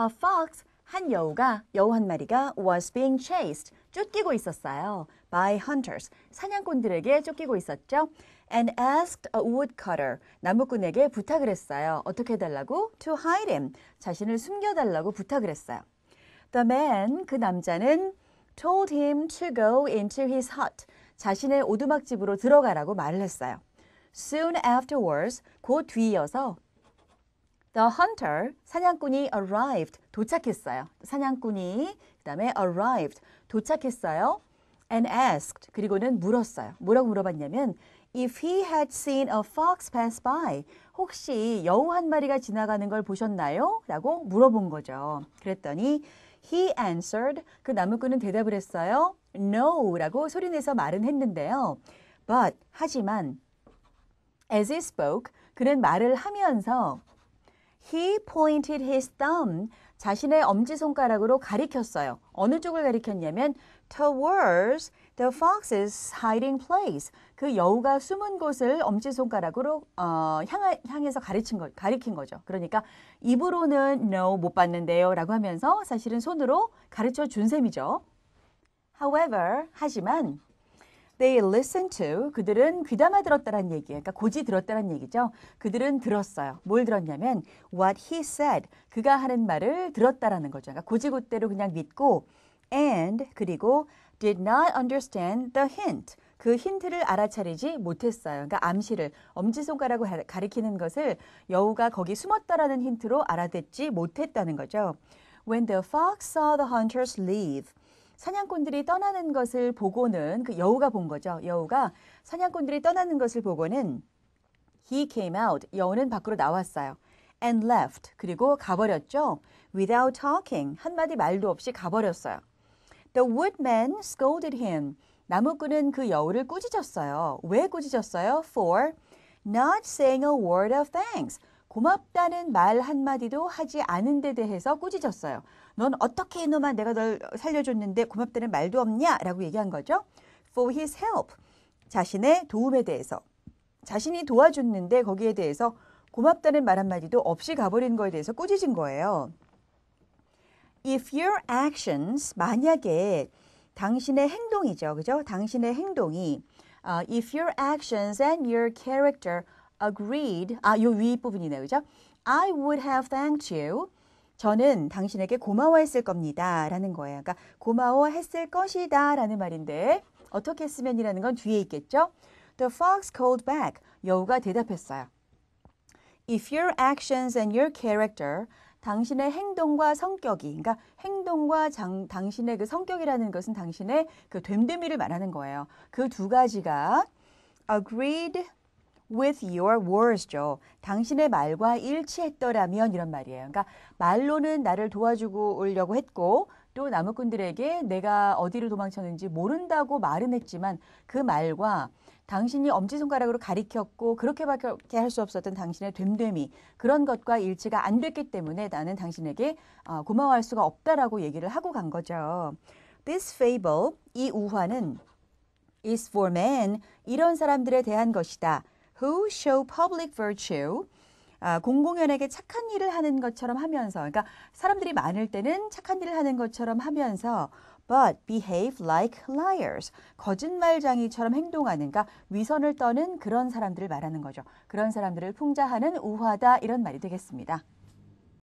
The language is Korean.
A fox, 한 여우가, 여우 한 마리가 was being chased, 쫓기고 있었어요. by hunters, 사냥꾼들에게 쫓기고 있었죠. and asked a woodcutter, 나무꾼에게 부탁을 했어요. 어떻게 해달라고? to hide him, 자신을 숨겨달라고 부탁을 했어요. The man, 그 남자는 told him to go into his hut, 자신의 오두막집으로 들어가라고 말을 했어요. Soon afterwards, 곧 뒤이어서 The hunter, 사냥꾼이 arrived, 도착했어요. 사냥꾼이, 그 다음에 arrived, 도착했어요. And asked, 그리고는 물었어요. 뭐라고 물어봤냐면, If he had seen a fox pass by, 혹시 여우 한 마리가 지나가는 걸 보셨나요? 라고 물어본 거죠. 그랬더니, He answered, 그 나무꾼은 대답을 했어요. No, 라고 소리내서 말은 했는데요. But, 하지만, as he spoke, 그는 말을 하면서 He pointed his thumb. 자신의 엄지손가락으로 가리켰어요. 어느 쪽을 가리켰냐면 towards the fox's hiding place. 그 여우가 숨은 곳을 엄지손가락으로 어, 향, 해서 가리친 거, 가리킨 거죠. 그러니까 입으로는 no 못 봤는데요 라고 하면서 사실은 손으로 가르쳐 준 셈이죠. However, 하지만 They listened to. 그들은 귀담아 들었다라는 얘기예요. 그러니까 고지 들었다라는 얘기죠. 그들은 들었어요. 뭘 들었냐면 what he said. 그가 하는 말을 들었다라는 거죠. 그러니까 고지고대로 그냥 믿고 and 그리고 did not understand the hint. 그 힌트를 알아차리지 못했어요. 그러니까 암시를 엄지손가락으로 가리키는 것을 여우가 거기 숨었다라는 힌트로 알아듣지 못했다는 거죠. When the fox saw the hunters leave, 사냥꾼들이 떠나는 것을 보고는 그 여우가 본 거죠. 여우가 사냥꾼들이 떠나는 것을 보고는 he came out. 여우는 밖으로 나왔어요. and left. 그리고 가버렸죠. without talking. 한마디 말도 없이 가버렸어요. The woodman scolded him. 나무꾼은 그 여우를 꾸짖었어요. 왜 꾸짖었어요? For not saying a word of thanks. 고맙다는 말 한마디도 하지 않은 데 대해서 꾸짖었어요. 넌 어떻게 이놈아 내가 널 살려줬는데 고맙다는 말도 없냐? 라고 얘기한 거죠. For his help. 자신의 도움에 대해서. 자신이 도와줬는데 거기에 대해서 고맙다는 말 한마디도 없이 가버린 거에 대해서 꾸짖은 거예요. If your actions, 만약에 당신의 행동이죠. 그죠? 당신의 행동이 uh, If your actions and your character agreed. 아, 요 위 부분이네요. 그죠? I would have thanked you. 저는 당신에게 고마워했을 겁니다. 라는 거예요. 그러니까 고마워했을 것이다. 라는 말인데 어떻게 했으면이라는 건 뒤에 있겠죠? The fox called back. 여우가 대답했어요. If your actions and your character 당신의 행동과 성격이, 그러니까 행동과 장, 당신의 그 성격이라는 것은 당신의 그 됨됨이를 말하는 거예요. 그 두 가지가 agreed with your words죠. 당신의 말과 일치했더라면 이런 말이에요. 그러니까 말로는 나를 도와주고 오려고 했고 또 나무꾼들에게 내가 어디를 도망쳤는지 모른다고 말은 했지만 그 말과 당신이 엄지손가락으로 가리켰고 그렇게밖에 할 수 없었던 당신의 됨됨이 그런 것과 일치가 안 됐기 때문에 나는 당신에게 어, 고마워할 수가 없다라고 얘기를 하고 간 거죠. This fable, 이 우화는 is for men, 이런 사람들에 대한 것이다. who show public virtue 아, 공공연하게 착한 일을 하는 것처럼 하면서, 그러니까 사람들이 많을 때는 착한 일을 하는 것처럼 하면서, but behave like liars. 거짓말장이처럼 행동하는, 그러니까 위선을 떠는 그런 사람들을 말하는 거죠. 그런 사람들을 풍자하는 우화다 이런 말이 되겠습니다.